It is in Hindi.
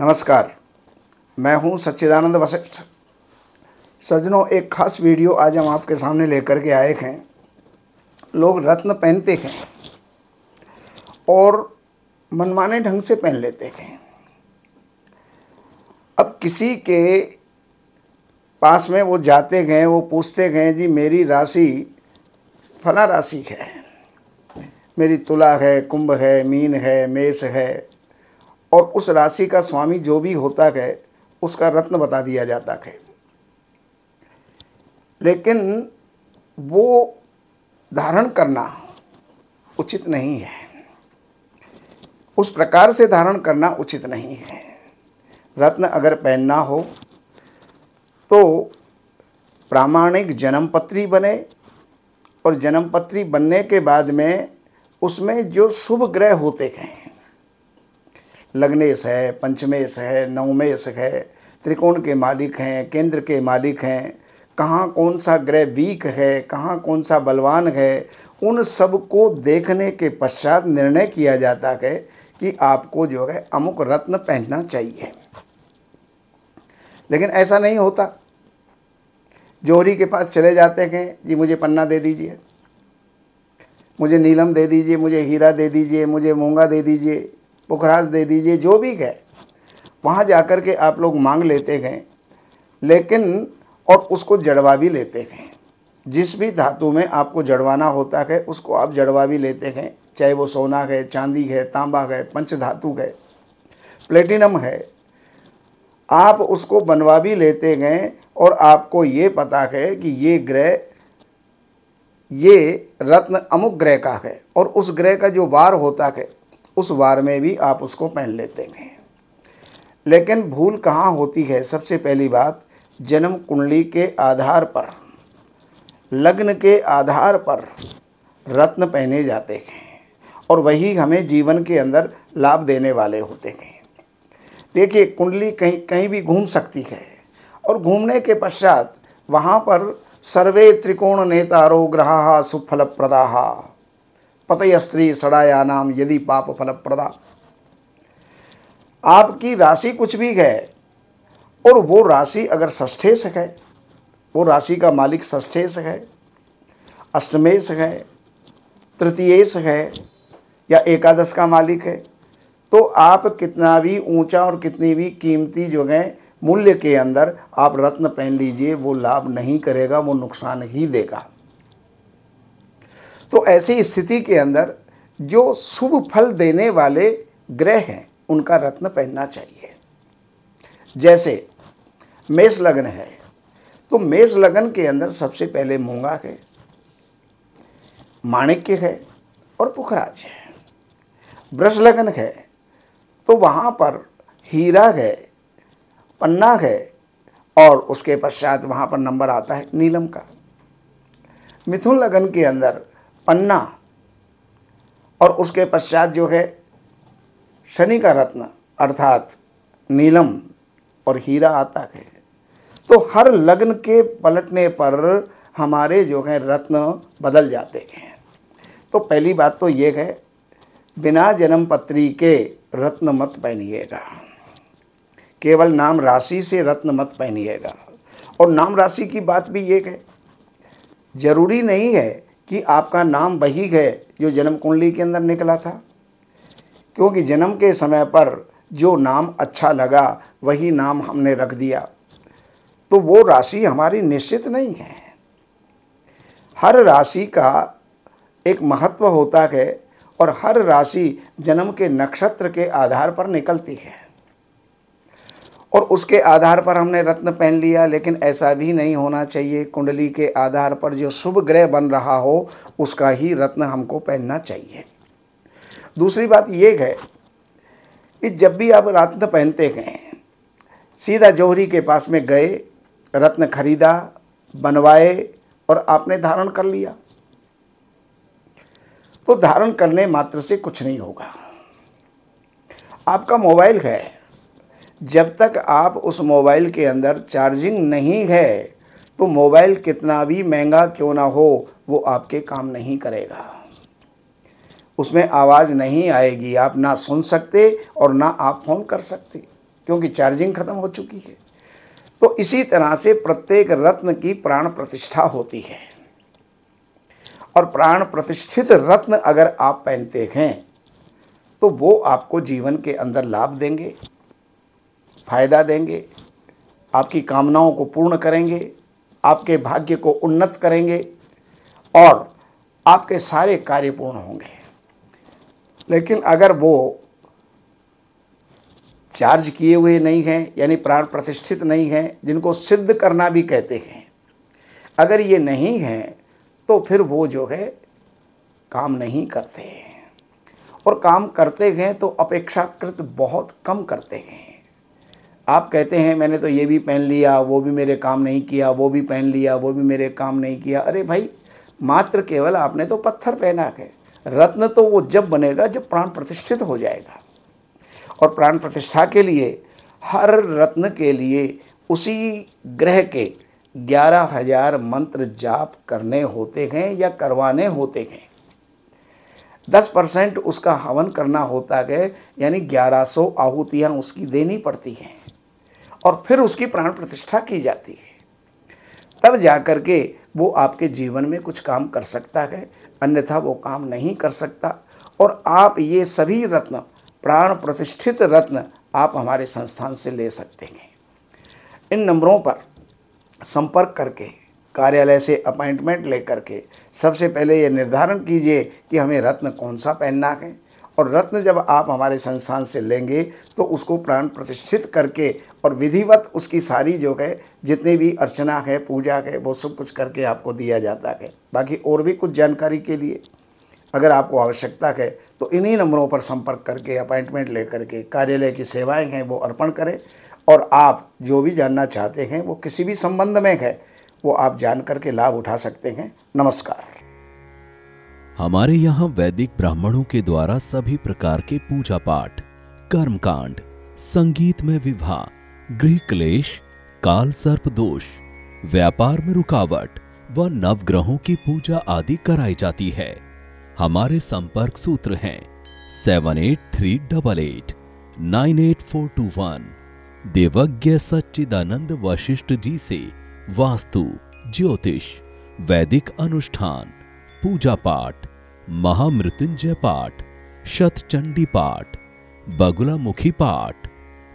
नमस्कार मैं हूं सच्चिदानंद वशिष्ठ सजनों एक खास वीडियो आज हम आपके सामने लेकर के आए हैं लोग रत्न पहनते हैं और मनमाने ढंग से पहन लेते हैं अब किसी के पास में वो जाते गए वो पूछते गए जी मेरी राशि फला राशि है मेरी तुला है कुंभ है मीन है मेष है और उस राशि का स्वामी जो भी होता है उसका रत्न बता दिया जाता है लेकिन वो धारण करना उचित नहीं है उस प्रकार से धारण करना उचित नहीं है रत्न अगर पहनना हो तो प्रामाणिक जन्मपत्री बने और जन्मपत्री बनने के बाद में उसमें जो शुभ ग्रह होते हैं लग्नेश है पंचमेश है नवमेश है त्रिकोण के मालिक हैं केंद्र के मालिक हैं कहाँ कौन सा ग्रह वीक है कहाँ कौन सा बलवान है उन सब को देखने के पश्चात निर्णय किया जाता है कि आपको जो है अमुक रत्न पहनना चाहिए लेकिन ऐसा नहीं होता जोहरी के पास चले जाते हैं जी मुझे पन्ना दे दीजिए मुझे नीलम दे दीजिए मुझे हीरा दे दीजिए मुझे मूंगा दे दीजिए पुखराज दे दीजिए जो भी है वहाँ जा कर के आप लोग मांग लेते हैं लेकिन और उसको जड़वा भी लेते हैं जिस भी धातु में आपको जड़वाना होता है उसको आप जड़वा भी लेते हैं चाहे वो सोना है चांदी है तांबा है पंच धातु है प्लेटिनम है आप उसको बनवा भी लेते हैं और आपको ये पता है कि ये ग्रह ये रत्न अमुक ग्रह का है और उस ग्रह का जो वार होता है उस वार में भी आप उसको पहन लेते हैं लेकिन भूल कहाँ होती है सबसे पहली बात जन्म कुंडली के आधार पर लग्न के आधार पर रत्न पहने जाते हैं और वही हमें जीवन के अंदर लाभ देने वाले होते हैं देखिए कुंडली कहीं कहीं भी घूम सकती है और घूमने के पश्चात वहाँ पर सर्वे त्रिकोण नेतारो ग्रहा सुफल प्रदाहा पतय स्त्री सड़ाया नाम यदि पाप फल प्रदा आपकी राशि कुछ भी है और वो राशि अगर ष्ठेश है वो राशि का मालिक ष्ठेश है अष्टमेश है तृतीयेश है या एकादश का मालिक है तो आप कितना भी ऊंचा और कितनी भी कीमती जो है मूल्य के अंदर आप रत्न पहन लीजिए वो लाभ नहीं करेगा वो नुकसान ही देगा तो ऐसी स्थिति के अंदर जो शुभ फल देने वाले ग्रह हैं उनका रत्न पहनना चाहिए जैसे मेष लग्न है तो मेष लगन के अंदर सबसे पहले मूंगा है माणिक्य है और पुखराज है ब्रश लगन है तो वहाँ पर हीरा है पन्ना है और उसके पश्चात वहाँ पर नंबर आता है नीलम का मिथुन लगन के अंदर पन्ना और उसके पश्चात जो है शनि का रत्न अर्थात नीलम और हीरा आता है तो हर लग्न के पलटने पर हमारे जो हैं रत्न बदल जाते हैं तो पहली बात तो ये है बिना जन्म पत्री के रत्न मत पहनिएगा केवल नाम राशि से रत्न मत पहनिएगा और नाम राशि की बात भी ये है ज़रूरी नहीं है कि आपका नाम वही है जो जन्म कुंडली के अंदर निकला था क्योंकि जन्म के समय पर जो नाम अच्छा लगा वही नाम हमने रख दिया तो वो राशि हमारी निश्चित नहीं है हर राशि का एक महत्व होता है और हर राशि जन्म के नक्षत्र के आधार पर निकलती है और उसके आधार पर हमने रत्न पहन लिया लेकिन ऐसा भी नहीं होना चाहिए कुंडली के आधार पर जो शुभ ग्रह बन रहा हो उसका ही रत्न हमको पहनना चाहिए दूसरी बात ये है कि जब भी आप रत्न पहनते गए सीधा जौहरी के पास में गए रत्न खरीदा बनवाए और आपने धारण कर लिया तो धारण करने मात्र से कुछ नहीं होगा आपका मोबाइल है जब तक आप उस मोबाइल के अंदर चार्जिंग नहीं है तो मोबाइल कितना भी महंगा क्यों ना हो वो आपके काम नहीं करेगा उसमें आवाज़ नहीं आएगी आप ना सुन सकते और ना आप फ़ोन कर सकते क्योंकि चार्जिंग ख़त्म हो चुकी है तो इसी तरह से प्रत्येक रत्न की प्राण प्रतिष्ठा होती है और प्राण प्रतिष्ठित रत्न अगर आप पहनते हैं तो वो आपको जीवन के अंदर लाभ देंगे फायदा देंगे आपकी कामनाओं को पूर्ण करेंगे आपके भाग्य को उन्नत करेंगे और आपके सारे कार्य पूर्ण होंगे लेकिन अगर वो चार्ज किए हुए नहीं हैं यानी प्राण प्रतिष्ठित नहीं हैं जिनको सिद्ध करना भी कहते हैं अगर ये नहीं हैं तो फिर वो जो है काम नहीं करते हैं और काम करते हैं तो अपेक्षाकृत बहुत कम करते हैं आप कहते हैं मैंने तो ये भी पहन लिया वो भी मेरे काम नहीं किया वो भी पहन लिया वो भी मेरे काम नहीं किया अरे भाई मात्र केवल आपने तो पत्थर पहना है रत्न तो वो जब बनेगा जब प्राण प्रतिष्ठित हो जाएगा और प्राण प्रतिष्ठा के लिए हर रत्न के लिए उसी ग्रह के ग्यारह हजार मंत्र जाप करने होते हैं या करवाने होते हैं दस परसेंट उसका हवन करना होता है यानी ग्यारह सौ आहुतियाँ उसकी देनी पड़ती हैं और फिर उसकी प्राण प्रतिष्ठा की जाती है तब जा कर के वो आपके जीवन में कुछ काम कर सकता है अन्यथा वो काम नहीं कर सकता और आप ये सभी रत्न प्राण प्रतिष्ठित रत्न आप हमारे संस्थान से ले सकते हैं इन नंबरों पर संपर्क करके कार्यालय से अपॉइंटमेंट लेकर के सबसे पहले ये निर्धारण कीजिए कि हमें रत्न कौन सा पहनना है और रत्न जब आप हमारे संस्थान से लेंगे तो उसको प्राण प्रतिष्ठित करके और विधिवत उसकी सारी जो है जितनी भी अर्चना है पूजा है वो सब कुछ करके आपको दिया जाता है बाकी और भी कुछ जानकारी के लिए अगर आपको आवश्यकता है तो इन्हीं नंबरों पर संपर्क करके अपॉइंटमेंट लेकर के कार्यालय की सेवाएं हैं वो अर्पण करें और आप जो भी जानना चाहते हैं वो किसी भी संबंध में है वो आप जान करके लाभ उठा सकते हैं नमस्कार हमारे यहाँ वैदिक ब्राह्मणों के द्वारा सभी प्रकार के पूजा पाठ कर्मकांड संगीत में विवाह गृह क्लेश काल सर्प दोष व्यापार में रुकावट व नवग्रहों की पूजा आदि कराई जाती है हमारे संपर्क सूत्र हैं seven eight three double eight nine eight four two one देवज्ञ सच्चिदानंद वशिष्ठ जी से वास्तु ज्योतिष वैदिक अनुष्ठान पूजा पाठ महामृत्युंजय पाठ शतचंडी पाठ बगुला मुखी पाठ